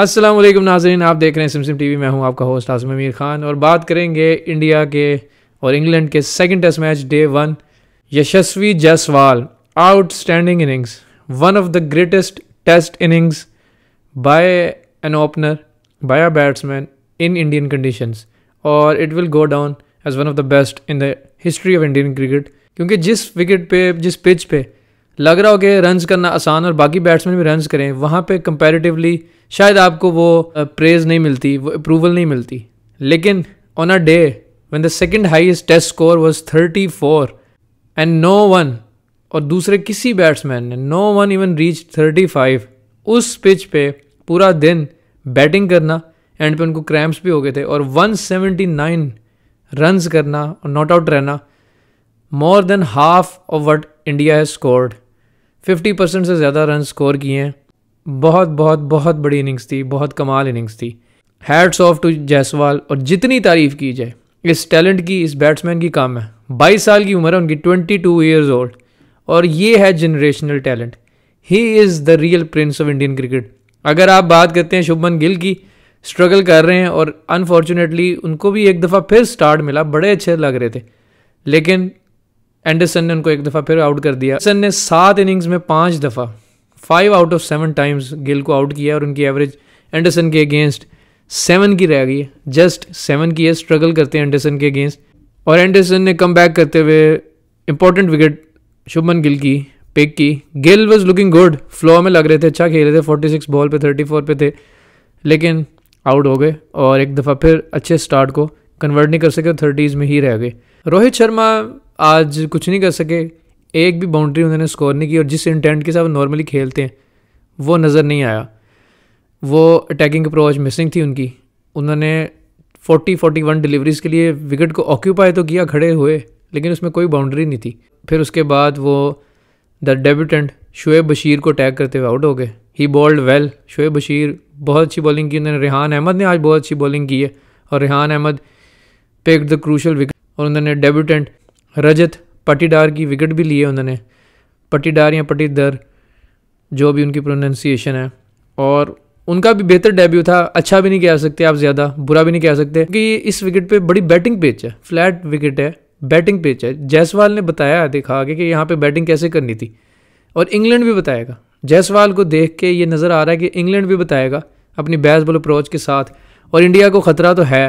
असलम नाजरीन आप देख रहे हैं सिमसिम टीवी मैं हूं आपका होस्ट आसम अमीर खान और बात करेंगे इंडिया के और इंग्लैंड के second test match day one Yashasvi Jaiswal outstanding innings one of the greatest test innings by an opener by a batsman in Indian condition और it will go down as one of the best in the history of Indian cricket क्योंकि जिस wicket पे जिस pitch पे लग रहा हो कि रन्स करना आसान और बाकी बैट्समैन भी रन करें वहाँ पर कंपेरेटिवली शायद आपको वो प्रेज़ नहीं मिलती वो अप्रूवल नहीं मिलती लेकिन on a day one the second highest test score was thirty four and no one और दूसरे किसी बैट्समैन ने no one even reach thirty five उस पिच पे पूरा दिन बैटिंग करना एंड पे उनको क्रैम्प्स भी हो गए थे और 179 रन्स करना और नॉट आउट रहना more than half of what India has scored fifty percent से ज़्यादा रन स्कोर किए हैं बहुत बहुत बहुत बड़ी इनिंग्स थी बहुत कमाल इनिंग्स थी हैड्स ऑफ टू जायसवाल और जितनी तारीफ की जाए इस टैलेंट की इस बैट्समैन की काम है बाईस साल की उम्र है उनकी ट्वेंटी टू ईयर्स ओल्ड और ये है generational talent he is the real prince of Indian cricket अगर आप बात करते हैं शुभमन गिल की स्ट्रगल कर रहे हैं और अनफॉर्चुनेटली उनको भी एक दफ़ा फिर स्टार्ट मिला बड़े अच्छे लग रहे थे लेकिन एंडरसन ने उनको एक दफ़ा फिर आउट कर दिया एंडरसन ने सात इनिंग्स में पाँच दफ़ा five out of seven times Gill को आउट किया और उनकी एवरेज एंडरसन के अगेंस्ट सेवन की रह गई जस्ट सेवन की है स्ट्रगल करते हैं एंडरसन के अगेंस्ट और एंडरसन ने कम बैक करते हुए इंपॉर्टेंट विकेट शुभमन गिल की पिक की Gill was looking good flow में लग रहे थे अच्छा खेल रहे थे 46 बॉल पे 34 पे थे लेकिन आउट हो गए और एक दफ़ा फिर अच्छे स्टार्ट को कन्वर्ट नहीं कर सके थर्टीज़ में ही रह गए रोहित शर्मा आज कुछ नहीं कर सके एक भी बाउंड्री उन्होंने स्कोर नहीं की और जिस इंटेंट के साथ नॉर्मली खेलते हैं वो नज़र नहीं आया वो अटैकिंग अप्रोच मिसिंग थी उनकी उन्होंने 40 41 डिलीवरीज़ के लिए विकेट को ऑक्यूपाई तो किया खड़े हुए लेकिन उसमें कोई बाउंड्री नहीं थी फिर उसके बाद वो द डेब्यूटेंट शुएब बशीर को टैग करते हुए आउट हो गए he bowled well Shoaib Bashir बहुत अच्छी बॉलिंग की उन्होंने रेहान अहमद ने आज बहुत अच्छी बॉलिंग की है और Rehan Ahmed picked the crucial wicket और उन्होंने डेब्यूटेंट रजत पटीदार की विकेट भी लिए उन्होंने पटीदार या पटीदर जो भी उनकी प्रोनंसिएशन है और उनका भी बेहतर डेब्यू था अच्छा भी नहीं कह सकते आप ज़्यादा बुरा भी नहीं कह सकते कि इस विकेट पे बड़ी बैटिंग पिच है फ्लैट विकेट है बैटिंग पिच है जायसवाल ने बताया देखा आगे कि यहाँ पे बैटिंग कैसे करनी थी और इंग्लैंड भी बताएगा जयसवाल को देख के ये नज़र आ रहा है कि इंग्लैंड भी बताएगा अपनी बैस बॉल अप्रोच के साथ और इंडिया को ख़तरा तो है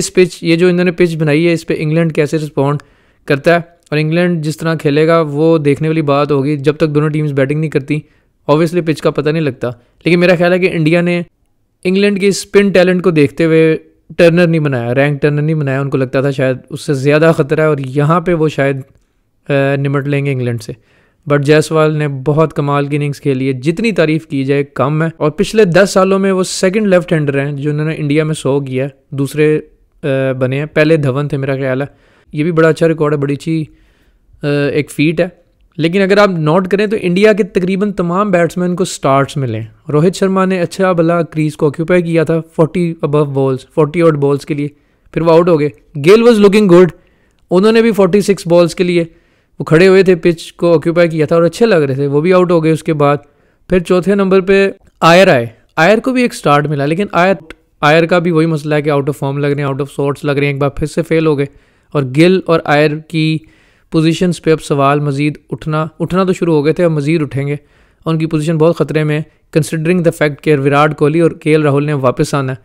इस पिच ये जो इन्होंने पिच बनाई है इस पर इंग्लैंड कैसे रिस्पॉन्ड करता है और इंग्लैंड जिस तरह खेलेगा वो देखने वाली बात होगी जब तक दोनों टीम्स बैटिंग नहीं करती ऑब्वियसली पिच का पता नहीं लगता लेकिन मेरा ख्याल है कि इंडिया ने इंग्लैंड के स्पिन टैलेंट को देखते हुए टर्नर नहीं बनाया रैंक टर्नर नहीं बनाया उनको लगता था शायद उससे ज़्यादा ख़तरा है और यहाँ पर वो शायद निमट लेंगे इंग्लैंड से बट जायसवाल ने बहुत कमाल की इनिंग्स खेली है जितनी तारीफ की जाए कम है और पिछले दस सालों में वो सेकंड लेफ्ट हैंडर हैं जिन्होंने इंडिया में सो किया है दूसरे बने हैं पहले धवन थे मेरा ख्याल है ये भी बड़ा अच्छा रिकॉर्ड है बड़ी अच्छी एक फीट है लेकिन अगर आप नोट करें तो इंडिया के तकरीबन तमाम बैट्समैन को स्टार्ट्स मिले रोहित शर्मा ने अच्छा भला क्रीज को ऑक्यूपाई किया था 40 अबव बॉल्स 40 आउट बॉल्स के लिए फिर वो आउट हो गए गेल वॉज लुकिंग गुड उन्होंने भी 46 बॉल्स के लिए वो खड़े हुए थे पिच को ऑक्यूपाई किया था और अच्छे लग रहे थे वो भी आउट हो गए उसके बाद फिर चौथे नंबर पर आयर आए आयर को भी एक स्टार्ट मिला लेकिन आयर आयर का भी वही मसला है कि आउट ऑफ फॉर्म लग रहे हैं आउट ऑफ शॉर्ट्स लग रहे हैं एक बार फिर से फेल हो गए और गिल और आयर की पोजीशंस पे अब सवाल मज़ीद उठना उठना तो शुरू हो गए थे अब मज़ीद उठेंगे और उनकी पोजीशन बहुत ख़तरे में कंसिडरिंग द फैक्ट के विराट कोहली और के राहुल ने वापस आना है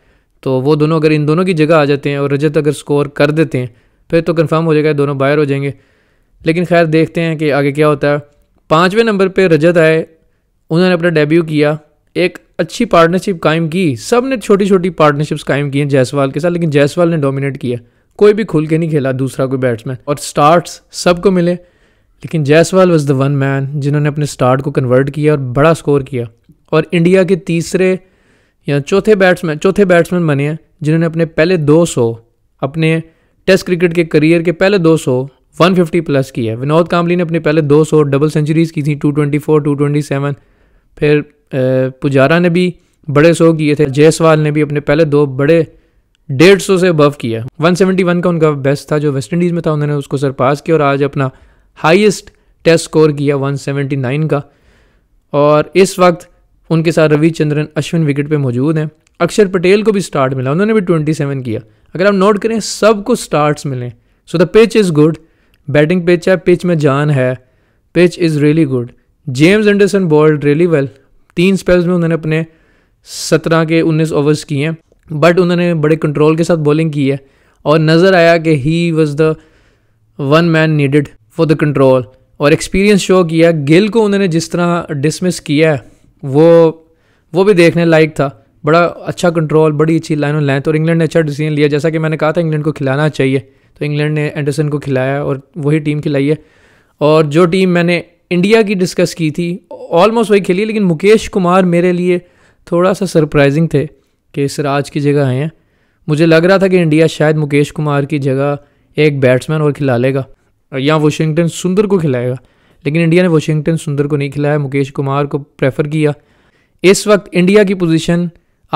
तो वो दोनों अगर इन दोनों की जगह आ जाते हैं और रजत अगर स्कोर कर देते हैं फिर तो कन्फर्म हो जाएगा दोनों बाहर हो जाएंगे लेकिन खैर देखते हैं कि आगे क्या होता है पाँचवें नंबर पर रजत आए उन्होंने अपना डेब्यू किया एक अच्छी पार्टनरशिप कायम की सब ने छोटी छोटी पार्टनरशिप्स कायम की हैं जायसवाल के साथ लेकिन जायसवाल ने डोमिनेट किया कोई भी खुल के नहीं खेला दूसरा कोई बैट्समैन और स्टार्ट सबको मिले लेकिन Jaiswal was the one man जिन्होंने अपने स्टार्ट को कन्वर्ट किया और बड़ा स्कोर किया और इंडिया के तीसरे या चौथे बैट्समैन चौथे बैट्समैन बने हैं जिन्होंने अपने पहले दो सौ अपने टेस्ट क्रिकेट के करियर के पहले दो वन फिफ्टी प्लस की है विनोद कामली ने अपने पहले दो सौ डबल सेंचुरीज की थी two two twenty four twenty seven फिर पुजारा ने भी बड़े सौ किए थे जायसवाल ने भी अपने पहले दो बड़े डेढ़ सौ से अबव किया वन सेवेंटी वन का उनका बेस्ट था जो वेस्ट इंडीज़ में था उन्होंने उसको सरपास किया और आज अपना हाइस्ट टेस्ट स्कोर किया वन सेवेंटी नाइन का और इस वक्त उनके साथ रविचंद्रन अश्विन विकेट पर मौजूद हैं अक्षर पटेल को भी स्टार्ट मिला उन्होंने भी ट्वेंटी सेवन किया अगर आप नोट करें सबको स्टार्ट्स मिले so the pitch is good batting pitch है पिच में जान है pitch is really good James Anderson bowled really well तीन स्पेल्स में उन्होंने अपने सत्रह के उन्नीस ओवर्स किए हैं बट उन्होंने बड़े कंट्रोल के साथ बॉलिंग की है और नज़र आया कि he was the one man needed for the control और एक्सपीरियंस शो किया गिल को उन्होंने जिस तरह डिसमिस किया है वो वो भी देखने लायक था बड़ा अच्छा कंट्रोल बड़ी अच्छी लाइन और लेंथ और इंग्लैंड ने अच्छा डिसीजन लिया जैसा कि मैंने कहा था इंग्लैंड को खिलाना चाहिए तो इंग्लैंड ने एंडरसन को खिलाया और वही टीम खिलाई है और जो टीम मैंने इंडिया की डिस्कस की थी ऑलमोस्ट वही खेली लेकिन मुकेश कुमार मेरे लिए थोड़ा सा सरप्राइजिंग थे कि सराज की जगह आए हैं मुझे लग रहा था कि इंडिया शायद मुकेश कुमार की जगह एक बैट्समैन और खिला लेगा या वाशिंगटन सुंदर को खिलाएगा लेकिन इंडिया ने वाशिंगटन सुंदर को नहीं खिलाया मुकेश कुमार को प्रेफर किया इस वक्त इंडिया की पोजीशन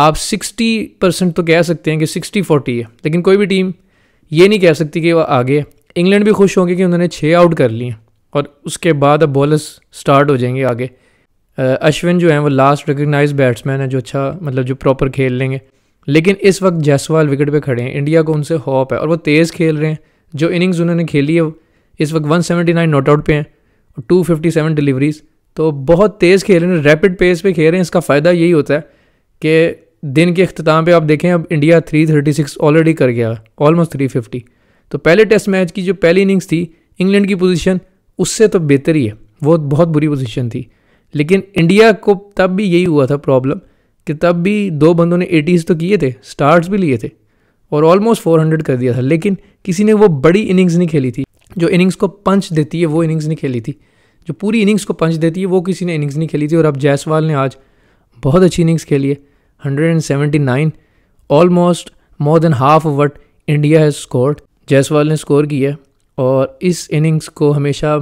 आप 60 परसेंट तो कह सकते हैं कि 60 40 है लेकिन कोई भी टीम ये नहीं कह सकती कि वह आगे है इंग्लैंड भी खुश होंगे कि उन्होंने छः आउट कर लिए और उसके बाद अब बॉलर्स स्टार्ट हो जाएंगे आगे अश्विन जो हैं वो लास्ट रिकगनाइज बैट्समैन है जो अच्छा मतलब जो प्रॉपर खेल लेंगे लेकिन इस वक्त जायसवाल विकेट पे खड़े हैं इंडिया को उनसे हॉप है और वो तेज़ खेल रहे हैं जो इनिंग्स उन्होंने खेली है इस वक्त 179 नॉट आउट पे हैं और टू डिलीवरीज तो बहुत तेज़ खेल रहे हैं रैपिड पेस पे खेल रहे हैं इसका फ़ायदा यही होता है कि दिन के अख्ताम पे आप देखें अब इंडिया 336 ऑलरेडी कर गया ऑलमोस्ट 350 तो पहले टेस्ट मैच की जो पहली इनिंग्स थी इंग्लैंड की पोजीशन उससे तो बेहतर ही है वो बहुत बुरी पोजीशन थी लेकिन इंडिया को तब भी यही हुआ था प्रॉब्लम कि तब भी दो बंदों ने एटीज़ तो किए थे स्टार्ट भी लिए थे और ऑलमोस्ट फोर कर दिया था लेकिन किसी ने वो बड़ी इनिंग्स नहीं खेली थी जो इनिंग्स को पंच देती है वो इनिंग्स नहीं खेली थी जो पूरी इनिंग्स को पंच देती है वो किसी ने इनिंग्स नहीं खेली थी और अब जायसवाल ने आज बहुत अच्छी इनिंग्स खेली है hundred and seventy nine almost more than half what India has scored Jaiswal ने स्कोर किया और इस इनिंग्स को हमेशा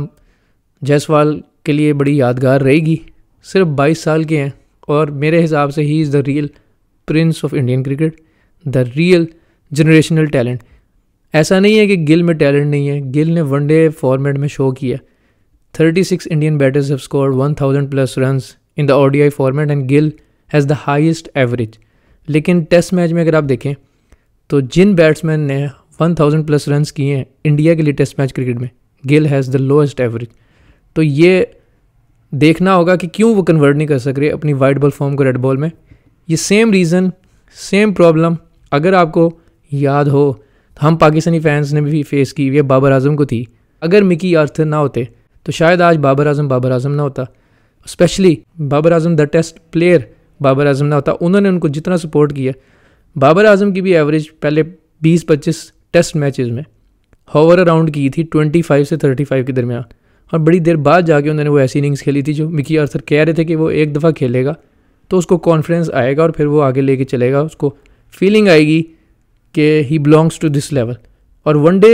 जायसवाल के लिए बड़ी यादगार रहेगी सिर्फ बाईस साल के हैं और मेरे हिसाब से he is the real prince of Indian cricket the real generational talent ऐसा नहीं है कि गिल में टैलेंट नहीं है गिल ने वनडे फॉर्मेट में शो किया 36 Indian batters have score 1000 in the O D I format and Gill has the highest average लेकिन टेस्ट मैच में अगर आप देखें तो जिन बैट्समैन ने 1000 प्लस रन्स किए हैं इंडिया के लिए टेस्ट मैच क्रिकेट में Gill has the lowest average तो ये देखना होगा कि क्यों वो कन्वर्ट नहीं कर सक रहे अपनी वाइट बॉल फॉर्म को रेड बॉल में ये सेम रीज़न सेम प्रॉब्लम अगर आपको याद हो तो हम पाकिस्तानी फैंस ने भी फेस की हुई है बाबर आजम को थी अगर मिकी आर्थर ना होते तो शायद आज बाबर आजम बाबर आजम ना होता specially Babar Azam the test player Babar Azam ना होता उन्होंने उनको जितना सपोर्ट किया बाबर आजम की भी एवरेज पहले 20-25 टेस्ट मैचेस में हॉवर अराउंड की थी 25 से 35 के दरमियान और बड़ी देर बाद जाके उन्होंने वो ऐसी इनिंग्स खेली थी जो मिकी आर्थर कह रहे थे कि वो एक दफ़ा खेलेगा तो उसको कॉन्फिडेंस आएगा और फिर वो आगे लेके चलेगा उसको फीलिंग आएगी कि he belongs to this level और वन डे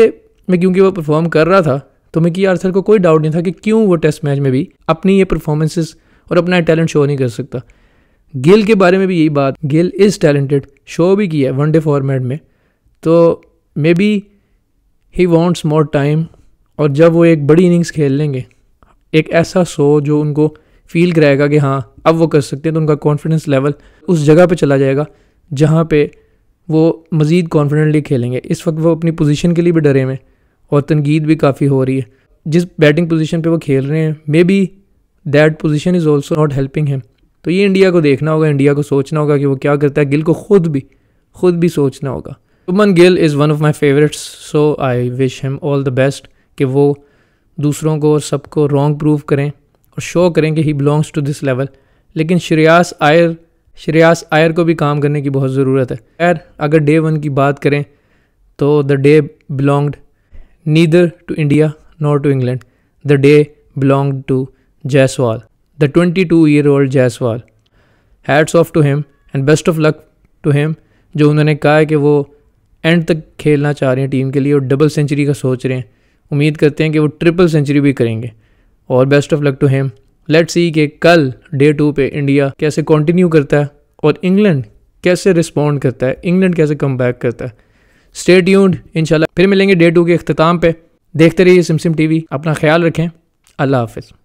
में क्योंकि वो परफॉर्म कर रहा था तो मिकी आर्थर को कोई डाउट नहीं था कि क्यों वो टेस्ट मैच में भी अपनी ये परफॉर्मेंसेस और अपना टैलेंट शो नहीं कर सकता गिल के बारे में भी यही बात गिल इज़ टैलेंटेड शो भी किया है वनडे फॉर्मेट में तो maybe he wants more time और जब वो एक बड़ी इनिंग्स खेल लेंगे एक ऐसा शो जो उनको फील कराएगा कि हाँ अब वो कर सकते हैं तो उनका कॉन्फिडेंस लेवल उस जगह पे चला जाएगा जहाँ पे वो मज़ीद कॉन्फिडेंटली खेलेंगे इस वक्त वो अपनी पोजीशन के लिए भी डरे हैं और तनकीद भी काफ़ी हो रही है जिस बैटिंग पोजीशन पे वो खेल रहे हैं maybe that position is also not helping him तो ये इंडिया को देखना होगा इंडिया को सोचना होगा कि वो क्या करता है गिल को खुद भी खुद भी सोचना होगा उमन Gill is one of my favourites so I wish him all the best कि वो दूसरों को और सबको रॉन्ग प्रूव करें और शो करें कि he belongs to this level लेकिन श्रेयास आयर श्रेयास आयर को भी काम करने की बहुत ज़रूरत है खैर अगर डे वन की बात करें तो the day belonged neither to India nor to England the day belong to Jaiswal the twenty two year old Jaiswal hats off to him and best of luck to him जो उन्होंने कहा है कि वो एंड तक खेलना चाह रहे हैं टीम के लिए और डबल सेंचुरी का सोच रहे हैं उम्मीद करते हैं कि वो ट्रिपल सेंचुरी भी करेंगे और best of luck to him let see कि कल डे टू पे इंडिया कैसे कंटिन्यू करता है और इंग्लैंड कैसे रिस्पॉन्ड करता है इंग्लैंड कैसे कम बैक करता है स्टेट ट्यून्ड इन फिर मिलेंगे डे टू के अख्ताम पे देखते रहिए सिमसिम टीवी अपना ख्याल रखें अल्लाह हाफिज़